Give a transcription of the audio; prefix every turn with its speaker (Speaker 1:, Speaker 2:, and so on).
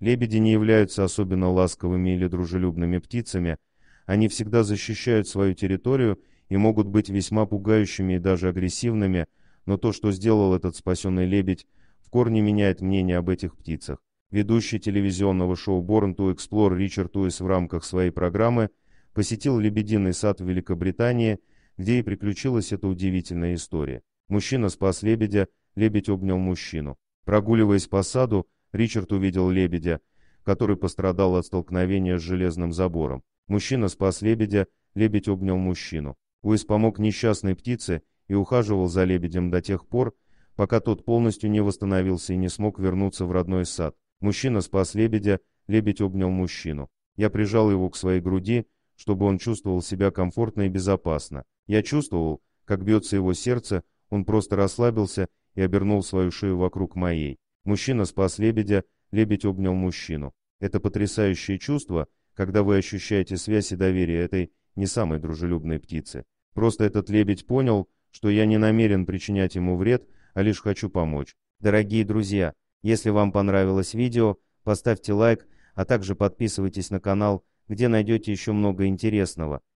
Speaker 1: Лебеди не являются особенно ласковыми или дружелюбными птицами, они всегда защищают свою территорию и могут быть весьма пугающими и даже агрессивными, но то, что сделал этот спасенный лебедь, в корне меняет мнение об этих птицах. Ведущий телевизионного шоу Born to Explore Ричард Уэйс в рамках своей программы посетил Лебединый сад в Великобритании, где и приключилась эта удивительная история. Мужчина спас лебедя, лебедь обнял мужчину. Прогуливаясь по саду, Ричард увидел лебедя, который пострадал от столкновения с железным забором. Мужчина спас лебедя, лебедь обнял мужчину. уис помог несчастной птице и ухаживал за лебедем до тех пор, пока тот полностью не восстановился и не смог вернуться в родной сад. Мужчина спас лебедя, лебедь обнял мужчину. Я прижал его к своей груди, чтобы он чувствовал себя комфортно и безопасно. Я чувствовал, как бьется его сердце, он просто расслабился и обернул свою шею вокруг моей. Мужчина спас лебедя, лебедь обнял мужчину. Это потрясающее чувство, когда вы ощущаете связь и доверие этой не самой дружелюбной птицы. Просто этот лебедь понял, что я не намерен причинять ему вред, а лишь хочу помочь. Дорогие друзья, если вам понравилось видео, поставьте лайк, а также подписывайтесь на канал, где найдете еще много интересного.